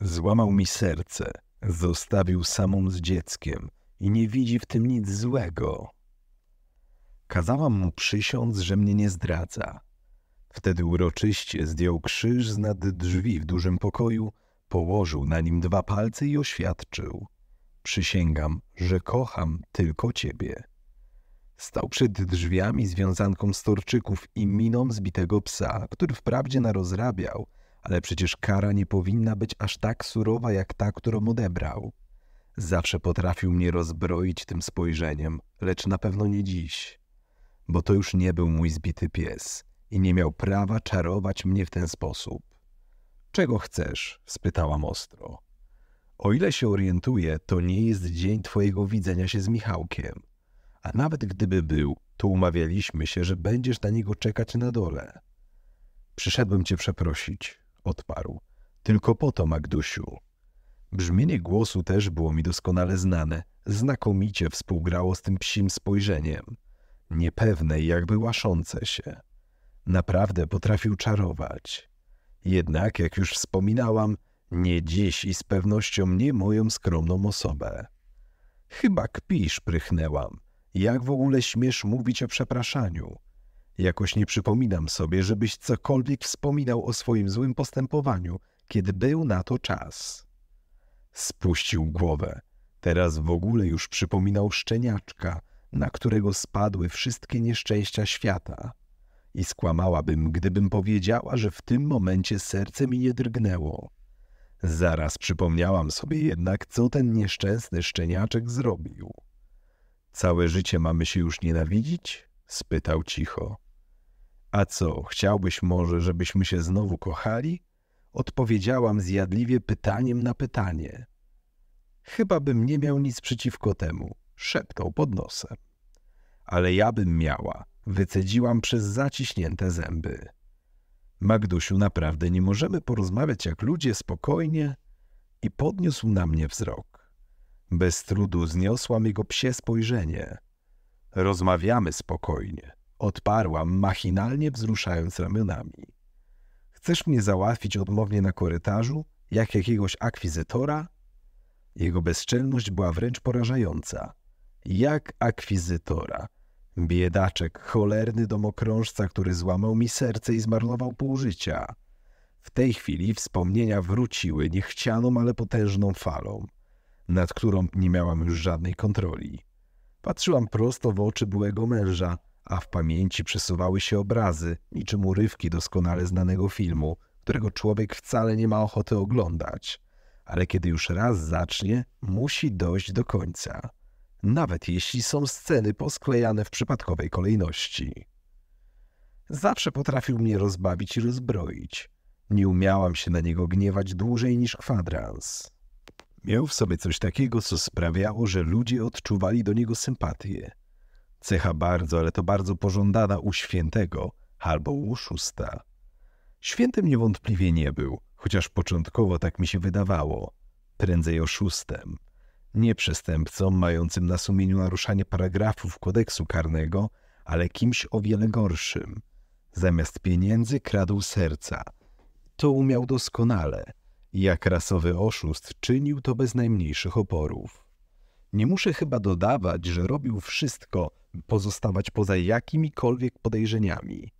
Złamał mi serce, zostawił samą z dzieckiem i nie widzi w tym nic złego. Kazałam mu przysiąc, że mnie nie zdradza. Wtedy uroczyście zdjął krzyż z nad drzwi w dużym pokoju, położył na nim dwa palce i oświadczył: Przysięgam, że kocham tylko ciebie. Stał przed drzwiami związanką storczyków i miną zbitego psa, który wprawdzie narozrabiał, ale przecież kara nie powinna być aż tak surowa jak ta, którą odebrał. Zawsze potrafił mnie rozbroić tym spojrzeniem, lecz na pewno nie dziś, bo to już nie był mój zbity pies i nie miał prawa czarować mnie w ten sposób. Czego chcesz? spytałam ostro. O ile się orientuję, to nie jest dzień twojego widzenia się z Michałkiem. A nawet gdyby był, to umawialiśmy się, że będziesz na niego czekać na dole. Przyszedłem cię przeprosić odparł. Tylko po to, Magdusiu. Brzmienie głosu też było mi doskonale znane. Znakomicie współgrało z tym psim spojrzeniem. Niepewne i jakby łaszące się. Naprawdę potrafił czarować. Jednak, jak już wspominałam, nie dziś i z pewnością nie moją skromną osobę. Chyba kpisz, prychnęłam. Jak w ogóle śmiesz mówić o przepraszaniu? Jakoś nie przypominam sobie, żebyś cokolwiek wspominał o swoim złym postępowaniu, kiedy był na to czas. Spuścił głowę. Teraz w ogóle już przypominał szczeniaczka, na którego spadły wszystkie nieszczęścia świata. I skłamałabym, gdybym powiedziała, że w tym momencie serce mi nie drgnęło. Zaraz przypomniałam sobie jednak, co ten nieszczęsny szczeniaczek zrobił. Całe życie mamy się już nienawidzić? spytał cicho. A co, chciałbyś może, żebyśmy się znowu kochali? Odpowiedziałam zjadliwie pytaniem na pytanie. Chyba bym nie miał nic przeciwko temu, szeptał pod nosem. Ale ja bym miała, wycedziłam przez zaciśnięte zęby. Magdusiu, naprawdę nie możemy porozmawiać jak ludzie spokojnie? I podniósł na mnie wzrok. Bez trudu zniosłam jego psie spojrzenie. Rozmawiamy spokojnie. Odparłam, machinalnie wzruszając ramionami. Chcesz mnie załatwić odmownie na korytarzu, jak jakiegoś akwizytora? Jego bezczelność była wręcz porażająca. Jak akwizytora? Biedaczek, cholerny domokrążca, który złamał mi serce i zmarnował pół życia. W tej chwili wspomnienia wróciły niechcianą, ale potężną falą, nad którą nie miałam już żadnej kontroli. Patrzyłam prosto w oczy byłego męża, a w pamięci przesuwały się obrazy, niczym urywki doskonale znanego filmu, którego człowiek wcale nie ma ochoty oglądać. Ale kiedy już raz zacznie, musi dojść do końca. Nawet jeśli są sceny posklejane w przypadkowej kolejności. Zawsze potrafił mnie rozbawić i rozbroić. Nie umiałam się na niego gniewać dłużej niż kwadrans. Miał w sobie coś takiego, co sprawiało, że ludzie odczuwali do niego sympatię. Cecha bardzo, ale to bardzo pożądana u świętego albo u szósta. Świętym niewątpliwie nie był, chociaż początkowo tak mi się wydawało. Prędzej oszustem. Nie przestępcą mającym na sumieniu naruszanie paragrafów kodeksu karnego, ale kimś o wiele gorszym. Zamiast pieniędzy kradł serca. To umiał doskonale. Jak rasowy oszust czynił to bez najmniejszych oporów. Nie muszę chyba dodawać, że robił wszystko, pozostawać poza jakimikolwiek podejrzeniami.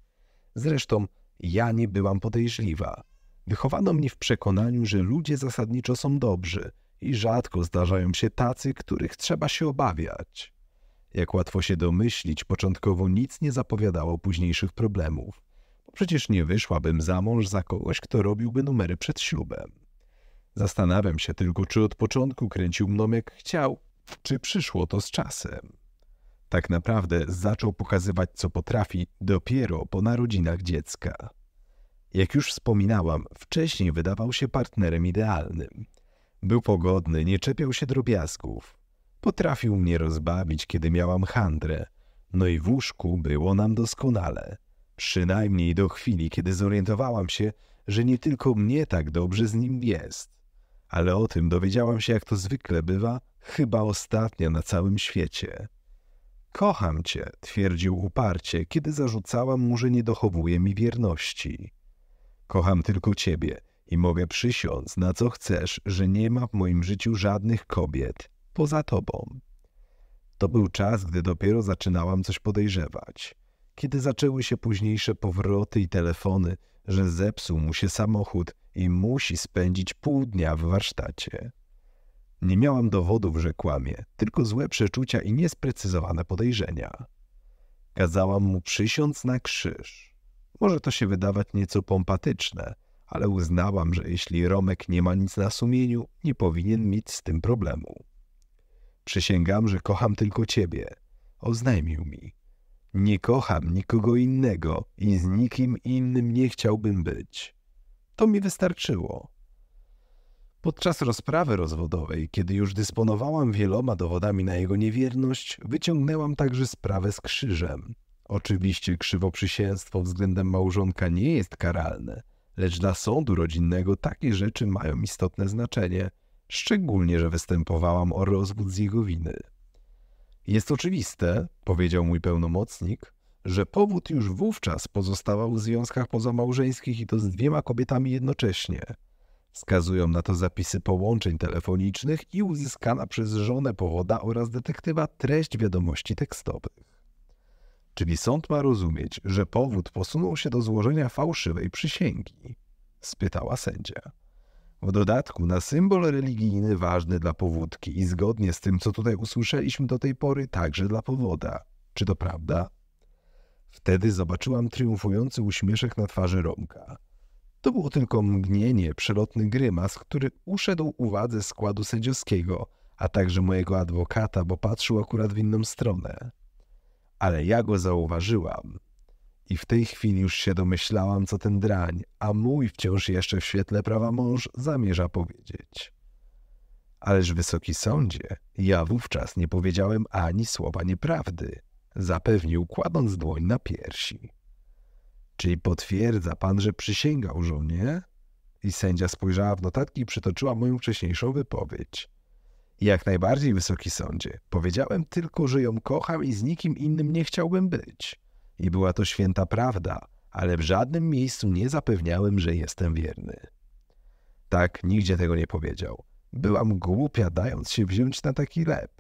Zresztą ja nie byłam podejrzliwa. Wychowano mnie w przekonaniu, że ludzie zasadniczo są dobrzy i rzadko zdarzają się tacy, których trzeba się obawiać. Jak łatwo się domyślić, początkowo nic nie zapowiadało późniejszych problemów. Bo przecież nie wyszłabym za mąż za kogoś, kto robiłby numery przed ślubem. Zastanawiam się tylko, czy od początku kręcił mną jak chciał, czy przyszło to z czasem. Tak naprawdę zaczął pokazywać, co potrafi dopiero po narodzinach dziecka. Jak już wspominałam, wcześniej wydawał się partnerem idealnym. Był pogodny, nie czepiał się drobiazgów. Potrafił mnie rozbawić, kiedy miałam handrę. No i w łóżku było nam doskonale. Przynajmniej do chwili, kiedy zorientowałam się, że nie tylko mnie tak dobrze z nim jest. Ale o tym dowiedziałam się, jak to zwykle bywa, chyba ostatnia na całym świecie. Kocham cię, twierdził uparcie, kiedy zarzucałam mu, że nie dochowuje mi wierności. Kocham tylko ciebie i mogę przysiąc na co chcesz, że nie ma w moim życiu żadnych kobiet poza tobą. To był czas, gdy dopiero zaczynałam coś podejrzewać. Kiedy zaczęły się późniejsze powroty i telefony, że zepsuł mu się samochód i musi spędzić pół dnia w warsztacie. Nie miałam dowodów, że kłamie, tylko złe przeczucia i niesprecyzowane podejrzenia. Kazałam mu przysiąc na krzyż. Może to się wydawać nieco pompatyczne, ale uznałam, że jeśli Romek nie ma nic na sumieniu, nie powinien mieć z tym problemu. Przysięgam, że kocham tylko ciebie. Oznajmił mi. Nie kocham nikogo innego i z nikim innym nie chciałbym być. To mi wystarczyło. Podczas rozprawy rozwodowej, kiedy już dysponowałam wieloma dowodami na jego niewierność, wyciągnęłam także sprawę z krzyżem. Oczywiście krzywoprzysięstwo względem małżonka nie jest karalne, lecz dla sądu rodzinnego takie rzeczy mają istotne znaczenie, szczególnie, że występowałam o rozwód z jego winy. Jest oczywiste, powiedział mój pełnomocnik, że powód już wówczas pozostawał w związkach pozamałżeńskich i to z dwiema kobietami jednocześnie – Wskazują na to zapisy połączeń telefonicznych i uzyskana przez żonę powoda oraz detektywa treść wiadomości tekstowych. Czyli sąd ma rozumieć, że powód posunął się do złożenia fałszywej przysięgi? spytała sędzia. W dodatku na symbol religijny ważny dla powódki i zgodnie z tym, co tutaj usłyszeliśmy do tej pory, także dla powoda. Czy to prawda? Wtedy zobaczyłam triumfujący uśmieszek na twarzy Romka. To było tylko mgnienie, przelotny grymas, który uszedł uwadze składu sędziowskiego, a także mojego adwokata, bo patrzył akurat w inną stronę. Ale ja go zauważyłam. I w tej chwili już się domyślałam, co ten drań, a mój wciąż jeszcze w świetle prawa mąż zamierza powiedzieć. Ależ wysoki sądzie, ja wówczas nie powiedziałem ani słowa nieprawdy, zapewnił kładąc dłoń na piersi. Czyli potwierdza pan, że przysięgał żonie? I sędzia spojrzała w notatki i przytoczyła moją wcześniejszą wypowiedź. Jak najbardziej, wysoki sądzie. Powiedziałem tylko, że ją kocham i z nikim innym nie chciałbym być. I była to święta prawda, ale w żadnym miejscu nie zapewniałem, że jestem wierny. Tak, nigdzie tego nie powiedział. Byłam głupia, dając się wziąć na taki lep.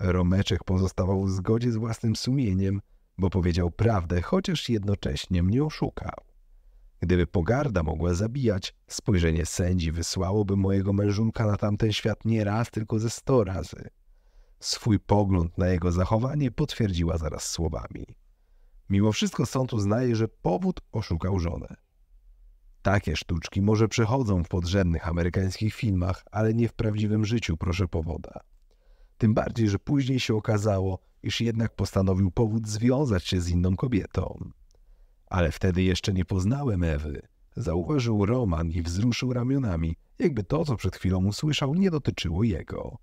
Romeczek pozostawał w zgodzie z własnym sumieniem – bo powiedział prawdę, chociaż jednocześnie mnie oszukał. Gdyby pogarda mogła zabijać, spojrzenie sędzi wysłałoby mojego mężunka na tamten świat nie raz, tylko ze sto razy. Swój pogląd na jego zachowanie potwierdziła zaraz słowami. Mimo wszystko sąd uznaje, że powód oszukał żonę. Takie sztuczki może przechodzą w podrzędnych amerykańskich filmach, ale nie w prawdziwym życiu, proszę powoda. Tym bardziej, że później się okazało, iż jednak postanowił powód związać się z inną kobietą. Ale wtedy jeszcze nie poznałem Ewy. Zauważył Roman i wzruszył ramionami, jakby to, co przed chwilą usłyszał, nie dotyczyło jego.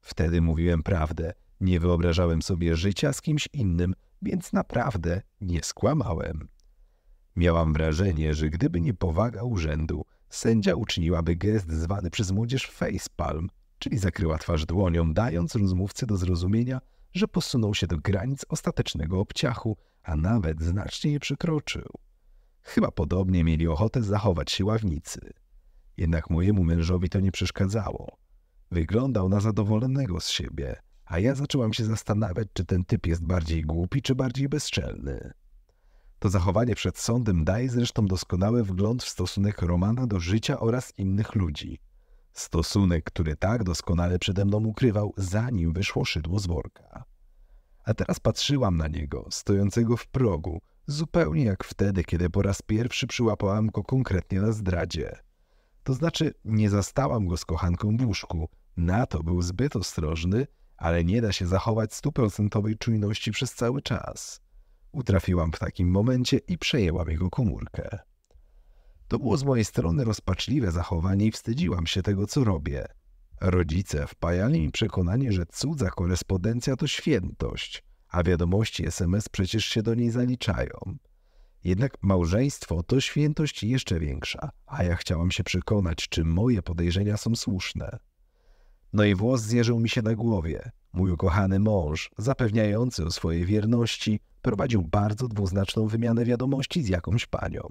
Wtedy mówiłem prawdę. Nie wyobrażałem sobie życia z kimś innym, więc naprawdę nie skłamałem. Miałam wrażenie, że gdyby nie powaga urzędu, sędzia uczyniłaby gest zwany przez młodzież facepalm, czyli zakryła twarz dłonią, dając rozmówcy do zrozumienia, że posunął się do granic ostatecznego obciachu, a nawet znacznie je przekroczył. Chyba podobnie mieli ochotę zachować się ławnicy. Jednak mojemu mężowi to nie przeszkadzało. Wyglądał na zadowolonego z siebie, a ja zaczęłam się zastanawiać, czy ten typ jest bardziej głupi, czy bardziej bezczelny. To zachowanie przed sądem daje zresztą doskonały wgląd w stosunek Romana do życia oraz innych ludzi. Stosunek, który tak doskonale przede mną ukrywał, zanim wyszło szydło z worka. A teraz patrzyłam na niego, stojącego w progu, zupełnie jak wtedy, kiedy po raz pierwszy przyłapałam go konkretnie na zdradzie. To znaczy, nie zastałam go z kochanką w łóżku. Na to był zbyt ostrożny, ale nie da się zachować stuprocentowej czujności przez cały czas. Utrafiłam w takim momencie i przejęłam jego komórkę. To było z mojej strony rozpaczliwe zachowanie i wstydziłam się tego, co robię. Rodzice wpajali mi przekonanie, że cudza korespondencja to świętość, a wiadomości SMS przecież się do niej zaliczają. Jednak małżeństwo to świętość jeszcze większa, a ja chciałam się przekonać, czy moje podejrzenia są słuszne. No i włos zjeżył mi się na głowie. Mój ukochany mąż, zapewniający o swojej wierności, prowadził bardzo dwuznaczną wymianę wiadomości z jakąś panią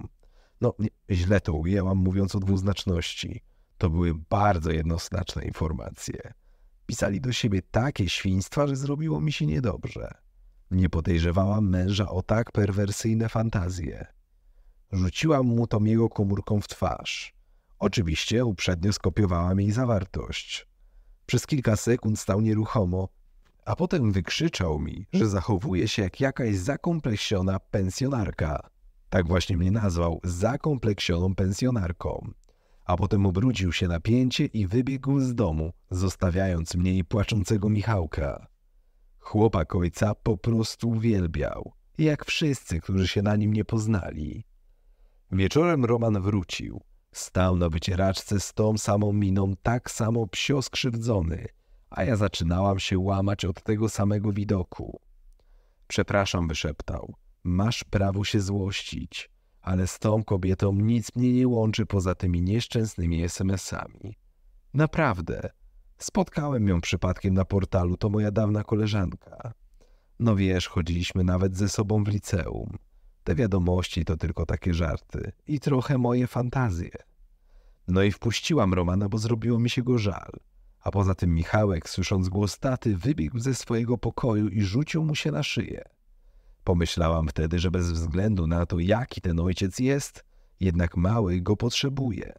no źle to ujęłam, mówiąc o dwuznaczności. To były bardzo jednoznaczne informacje. Pisali do siebie takie świństwa, że zrobiło mi się niedobrze. Nie podejrzewałam męża o tak perwersyjne fantazje. Rzuciłam mu to jego komórką w twarz. Oczywiście uprzednio skopiowałam jej zawartość. Przez kilka sekund stał nieruchomo, a potem wykrzyczał mi, że zachowuje się jak jakaś zakomplesiona pensjonarka tak właśnie mnie nazwał, zakompleksioną pensjonarką. A potem obrudził się na pięcie i wybiegł z domu, zostawiając mnie i płaczącego Michałka. Chłopak ojca po prostu uwielbiał, jak wszyscy, którzy się na nim nie poznali. Wieczorem Roman wrócił. Stał na wycieraczce z tą samą miną, tak samo psio skrzywdzony, a ja zaczynałam się łamać od tego samego widoku. Przepraszam, wyszeptał. Masz prawo się złościć, ale z tą kobietą nic mnie nie łączy poza tymi nieszczęsnymi SMS-ami. Naprawdę. Spotkałem ją przypadkiem na portalu, to moja dawna koleżanka. No wiesz, chodziliśmy nawet ze sobą w liceum. Te wiadomości to tylko takie żarty i trochę moje fantazje. No i wpuściłam Romana, bo zrobiło mi się go żal. A poza tym Michałek, słysząc głos taty, wybiegł ze swojego pokoju i rzucił mu się na szyję. Pomyślałam wtedy, że bez względu na to, jaki ten ojciec jest, jednak mały go potrzebuje.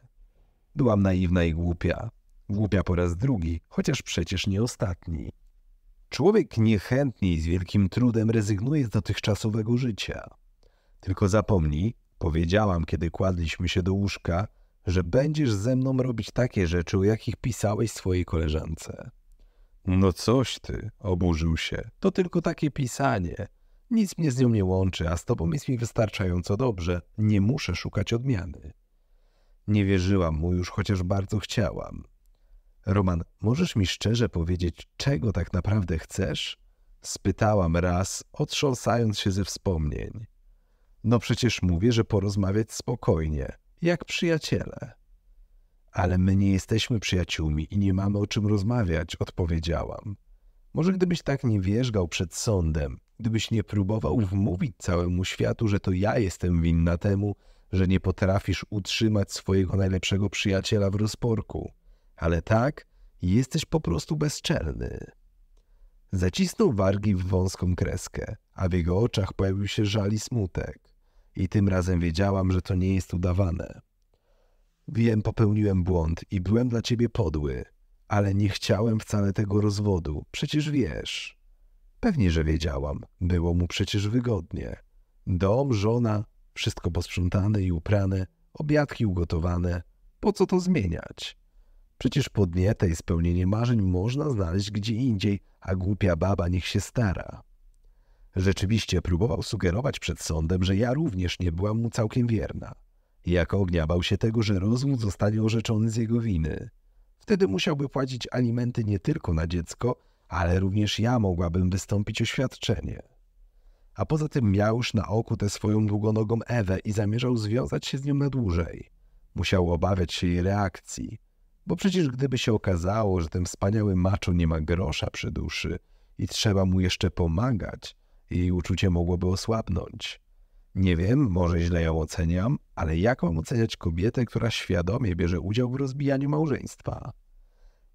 Byłam naiwna i głupia. Głupia po raz drugi, chociaż przecież nie ostatni. Człowiek niechętnie i z wielkim trudem rezygnuje z dotychczasowego życia. Tylko zapomnij, powiedziałam, kiedy kładliśmy się do łóżka, że będziesz ze mną robić takie rzeczy, o jakich pisałeś swojej koleżance. No coś ty, oburzył się, to tylko takie pisanie – nic mnie z nią nie łączy, a z tobą jest mi wystarczająco dobrze. Nie muszę szukać odmiany. Nie wierzyłam mu już, chociaż bardzo chciałam. Roman, możesz mi szczerze powiedzieć, czego tak naprawdę chcesz? Spytałam raz, otrząsając się ze wspomnień. No przecież mówię, że porozmawiać spokojnie, jak przyjaciele. Ale my nie jesteśmy przyjaciółmi i nie mamy o czym rozmawiać, odpowiedziałam. Może gdybyś tak nie wierzgał przed sądem, gdybyś nie próbował wmówić całemu światu, że to ja jestem winna temu, że nie potrafisz utrzymać swojego najlepszego przyjaciela w rozporku. Ale tak, jesteś po prostu bezczelny. Zacisnął wargi w wąską kreskę, a w jego oczach pojawił się żal i smutek. I tym razem wiedziałam, że to nie jest udawane. Wiem, popełniłem błąd i byłem dla ciebie podły, ale nie chciałem wcale tego rozwodu, przecież wiesz. Pewnie, że wiedziałam. Było mu przecież wygodnie. Dom, żona, wszystko posprzątane i uprane, obiadki ugotowane. Po co to zmieniać? Przecież podnietę i spełnienie marzeń można znaleźć gdzie indziej, a głupia baba niech się stara. Rzeczywiście próbował sugerować przed sądem, że ja również nie byłam mu całkiem wierna. Jak ognia bał się tego, że rozwód zostanie orzeczony z jego winy. Wtedy musiałby płacić alimenty nie tylko na dziecko, ale również ja mogłabym wystąpić oświadczenie. A poza tym miał już na oku tę swoją długonogą Ewę i zamierzał związać się z nią na dłużej. Musiał obawiać się jej reakcji, bo przecież gdyby się okazało, że ten wspaniały maczo nie ma grosza przy duszy i trzeba mu jeszcze pomagać, jej uczucie mogłoby osłabnąć. Nie wiem, może źle ją oceniam, ale jak mam oceniać kobietę, która świadomie bierze udział w rozbijaniu małżeństwa?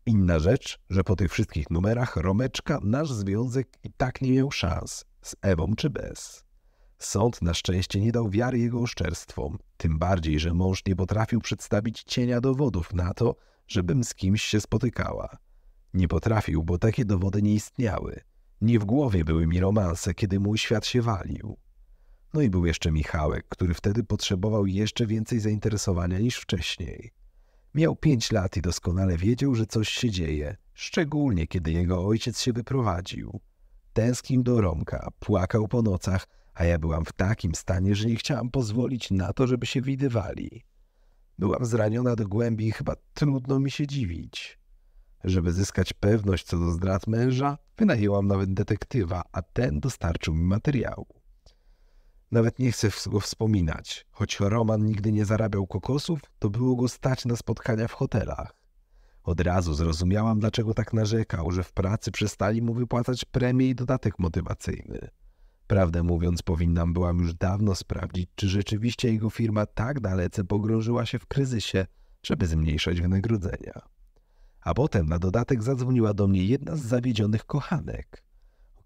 Inna rzecz, że po tych wszystkich numerach Romeczka nasz związek i tak nie miał szans, z Ewą czy bez. Sąd na szczęście nie dał wiary jego oszczerstwom, tym bardziej, że mąż nie potrafił przedstawić cienia dowodów na to, żebym z kimś się spotykała. Nie potrafił, bo takie dowody nie istniały. Nie w głowie były mi romanse, kiedy mój świat się walił. No i był jeszcze Michałek, który wtedy potrzebował jeszcze więcej zainteresowania niż wcześniej. Miał pięć lat i doskonale wiedział, że coś się dzieje, szczególnie kiedy jego ojciec się wyprowadził. Tęsknił do Romka, płakał po nocach, a ja byłam w takim stanie, że nie chciałam pozwolić na to, żeby się widywali. Byłam zraniona do głębi i chyba trudno mi się dziwić. Żeby zyskać pewność co do zdrad męża, wynajęłam nawet detektywa, a ten dostarczył mi materiału. Nawet nie chcę go wspominać. Choć Roman nigdy nie zarabiał kokosów, to było go stać na spotkania w hotelach. Od razu zrozumiałam, dlaczego tak narzekał, że w pracy przestali mu wypłacać premię i dodatek motywacyjny. Prawdę mówiąc, powinnam byłam już dawno sprawdzić, czy rzeczywiście jego firma tak dalece pogrążyła się w kryzysie, żeby zmniejszać wynagrodzenia. A potem na dodatek zadzwoniła do mnie jedna z zawiedzionych kochanek.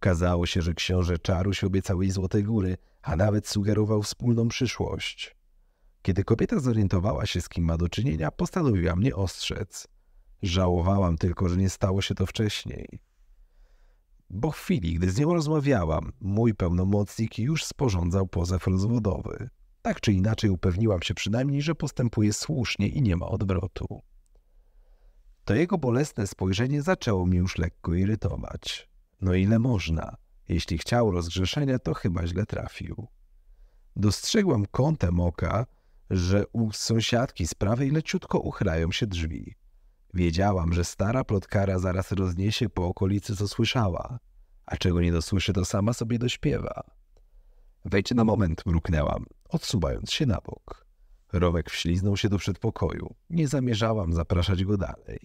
Okazało się, że książę Czaruś obiecał jej złote góry, a nawet sugerował wspólną przyszłość. Kiedy kobieta zorientowała się, z kim ma do czynienia, postanowiła mnie ostrzec. Żałowałam tylko, że nie stało się to wcześniej. Bo w chwili, gdy z nią rozmawiałam, mój pełnomocnik już sporządzał pozew rozwodowy. Tak czy inaczej upewniłam się przynajmniej, że postępuje słusznie i nie ma odwrotu. To jego bolesne spojrzenie zaczęło mnie już lekko irytować. No ile można? Jeśli chciał rozgrzeszenia, to chyba źle trafił. Dostrzegłam kątem oka, że u sąsiadki z prawej leciutko uchylają się drzwi. Wiedziałam, że stara plotkara zaraz rozniesie po okolicy, co słyszała, a czego nie dosłyszy, to sama sobie dośpiewa. Wejdź na moment, mruknęłam, odsuwając się na bok. Rowek wśliznął się do przedpokoju. Nie zamierzałam zapraszać go dalej.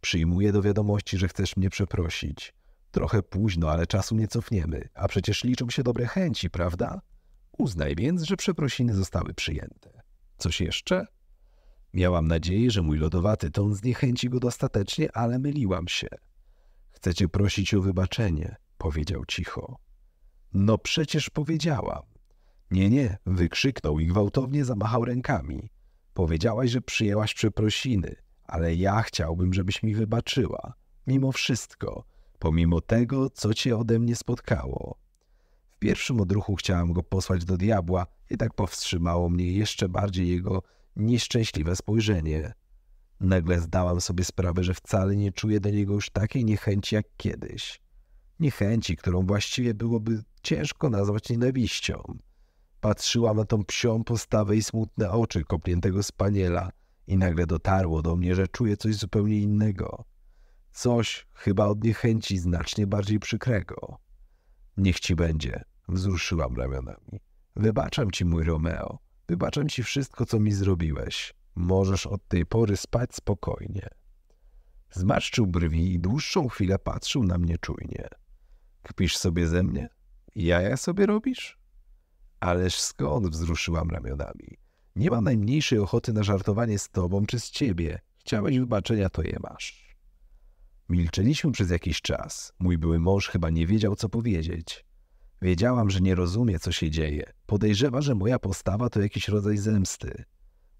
Przyjmuję do wiadomości, że chcesz mnie przeprosić. Trochę późno, ale czasu nie cofniemy, a przecież liczą się dobre chęci, prawda? Uznaj więc, że przeprosiny zostały przyjęte. Coś jeszcze? Miałam nadzieję, że mój lodowaty ton zniechęci go dostatecznie, ale myliłam się. Chcecie prosić o wybaczenie, powiedział cicho. No przecież powiedziałam. Nie, nie, wykrzyknął i gwałtownie zamachał rękami. Powiedziałaś, że przyjęłaś przeprosiny, ale ja chciałbym, żebyś mi wybaczyła. Mimo wszystko, pomimo tego, co cię ode mnie spotkało. W pierwszym odruchu chciałem go posłać do diabła, jednak powstrzymało mnie jeszcze bardziej jego nieszczęśliwe spojrzenie. Nagle zdałam sobie sprawę, że wcale nie czuję do niego już takiej niechęci jak kiedyś. Niechęci, którą właściwie byłoby ciężko nazwać nienawiścią. Patrzyłam na tą psią postawę i smutne oczy kopniętego spaniela i nagle dotarło do mnie, że czuję coś zupełnie innego. Coś chyba od niechęci znacznie bardziej przykrego. Niech ci będzie, wzruszyłam ramionami. Wybaczam ci, mój Romeo. Wybaczam ci wszystko, co mi zrobiłeś. Możesz od tej pory spać spokojnie. Zmarszczył brwi i dłuższą chwilę patrzył na mnie czujnie. Kpisz sobie ze mnie? Jaja sobie robisz? Ależ skąd wzruszyłam ramionami. Nie mam najmniejszej ochoty na żartowanie z tobą czy z ciebie. Chciałeś wybaczenia, to je masz. Milczeliśmy przez jakiś czas. Mój były mąż chyba nie wiedział, co powiedzieć. Wiedziałam, że nie rozumie, co się dzieje. Podejrzewa, że moja postawa to jakiś rodzaj zemsty.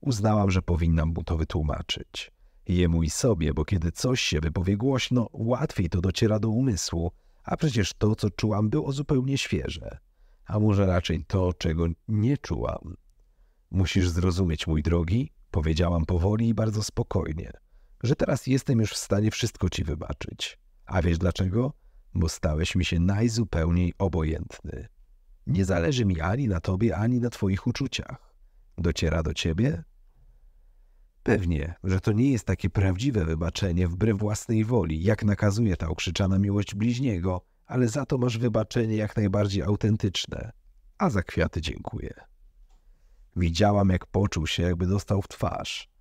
Uznałam, że powinnam mu to wytłumaczyć. Jemu i sobie, bo kiedy coś się wypowie głośno, łatwiej to dociera do umysłu, a przecież to, co czułam, było zupełnie świeże. A może raczej to, czego nie czułam. Musisz zrozumieć, mój drogi, powiedziałam powoli i bardzo spokojnie że teraz jestem już w stanie wszystko ci wybaczyć. A wiesz dlaczego? Bo stałeś mi się najzupełniej obojętny. Nie zależy mi ani na tobie, ani na twoich uczuciach. Dociera do ciebie? Pewnie, że to nie jest takie prawdziwe wybaczenie wbrew własnej woli, jak nakazuje ta okrzyczana miłość bliźniego, ale za to masz wybaczenie jak najbardziej autentyczne. A za kwiaty dziękuję. Widziałam, jak poczuł się, jakby dostał w twarz.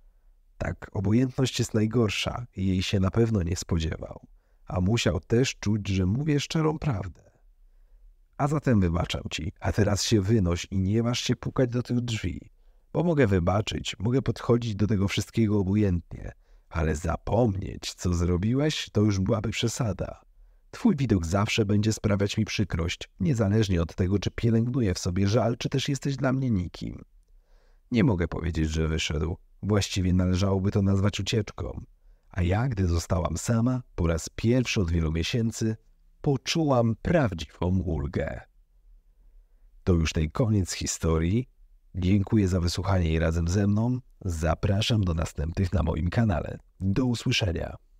Tak, obojętność jest najgorsza i jej się na pewno nie spodziewał, a musiał też czuć, że mówię szczerą prawdę. A zatem wybaczam ci, a teraz się wynoś i nie masz się pukać do tych drzwi, bo mogę wybaczyć, mogę podchodzić do tego wszystkiego obojętnie, ale zapomnieć, co zrobiłeś, to już byłaby przesada. Twój widok zawsze będzie sprawiać mi przykrość, niezależnie od tego, czy pielęgnuję w sobie żal, czy też jesteś dla mnie nikim. Nie mogę powiedzieć, że wyszedł, Właściwie należałoby to nazwać ucieczką. A ja, gdy zostałam sama, po raz pierwszy od wielu miesięcy, poczułam prawdziwą ulgę. To już tej koniec historii. Dziękuję za wysłuchanie jej razem ze mną. Zapraszam do następnych na moim kanale. Do usłyszenia.